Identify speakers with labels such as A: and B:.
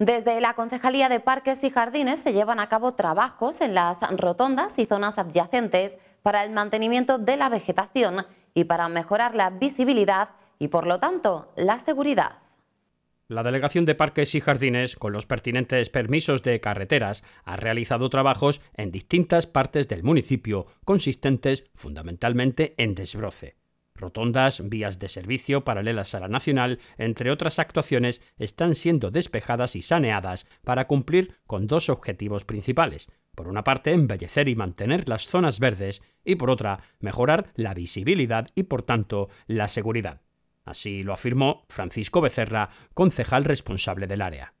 A: Desde la Concejalía de Parques y Jardines se llevan a cabo trabajos en las rotondas y zonas adyacentes para el mantenimiento de la vegetación y para mejorar la visibilidad y, por lo tanto, la seguridad.
B: La Delegación de Parques y Jardines, con los pertinentes permisos de carreteras, ha realizado trabajos en distintas partes del municipio, consistentes fundamentalmente en desbroce. Rotondas, vías de servicio paralelas a la nacional, entre otras actuaciones, están siendo despejadas y saneadas para cumplir con dos objetivos principales. Por una parte, embellecer y mantener las zonas verdes y por otra, mejorar la visibilidad y, por tanto, la seguridad. Así lo afirmó Francisco Becerra, concejal responsable del área.